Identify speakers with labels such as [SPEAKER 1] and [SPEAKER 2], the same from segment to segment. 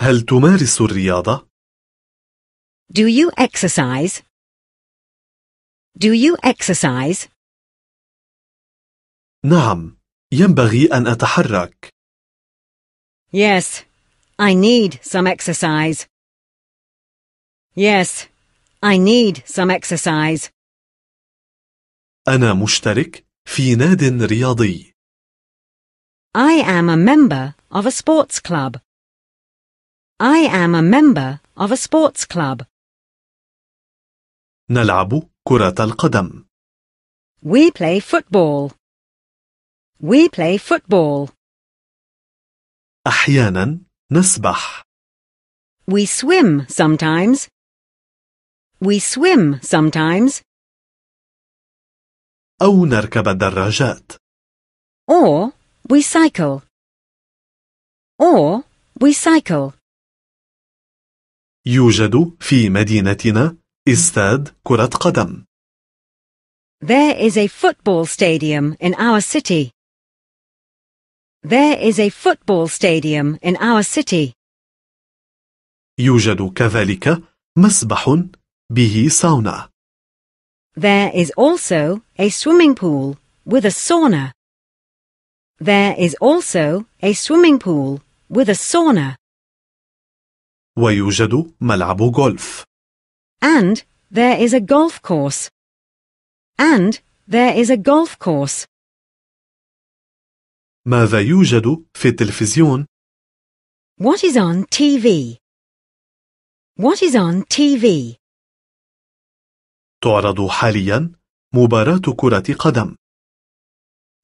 [SPEAKER 1] هل تمارس الرياضة؟ Do you exercise? Do you
[SPEAKER 2] exercise?
[SPEAKER 1] نعم، ينبغي أن
[SPEAKER 3] أتحرك.
[SPEAKER 2] Yes, I need some exercise. Yes, I need some exercise.
[SPEAKER 1] أنا مشترك في ناد رياضي.
[SPEAKER 2] I am a member of a sports club. I am a member of a sports club.
[SPEAKER 3] نلعب كرة القدم.
[SPEAKER 1] We play football. We play football. أحيانا نسبح. We swim sometimes. We swim sometimes. أو نركب الدراجات. Or we cycle. Or we cycle.
[SPEAKER 3] يوجد في مدينتنا استاد كرة قدم.
[SPEAKER 2] There is a football stadium in our city. There is a football stadium in our city.
[SPEAKER 3] يوجد كذلك مسبح به ساونا.
[SPEAKER 2] There is also a swimming pool with a sauna. There is also a swimming pool with a sauna.
[SPEAKER 3] ويوجد ملعب غولف.
[SPEAKER 2] And there is a golf course.
[SPEAKER 1] And there is a golf course.
[SPEAKER 3] ماذا يوجد في التلفزيون؟
[SPEAKER 1] What is on TV?
[SPEAKER 2] What is on TV?
[SPEAKER 3] تعرض حاليا مباراة كرة قدم.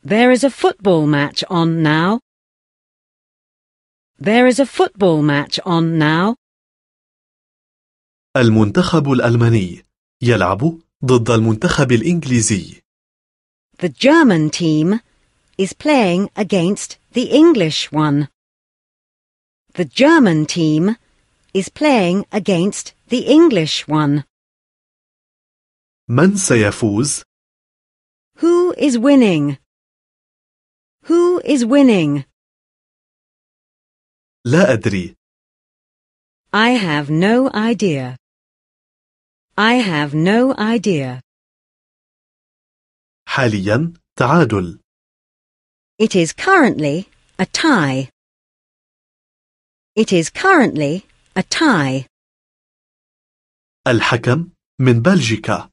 [SPEAKER 2] There is a football match on now. There is a football match on now.
[SPEAKER 3] المنتخب الألماني يلعب ضد المنتخب الإنجليزي.
[SPEAKER 2] The German team is playing against the English one. The German team is playing against the English one.
[SPEAKER 3] من سيفوز؟
[SPEAKER 1] Who is winning? Who is winning? لا أدري. I have no idea. I have no idea. حاليا تعادل. It is currently a tie. It is currently a tie. الحكم من بلجيكا.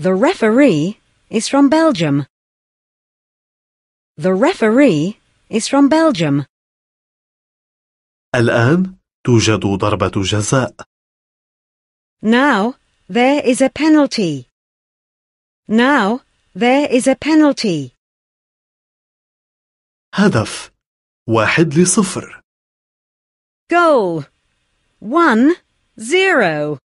[SPEAKER 1] The referee is from Belgium. The referee
[SPEAKER 2] is from Belgium.
[SPEAKER 3] الآن توجد ضربة
[SPEAKER 1] جزاء.
[SPEAKER 2] Now, there is a penalty.
[SPEAKER 1] Now, there is a penalty. هدف واحد لصفر Goal one zero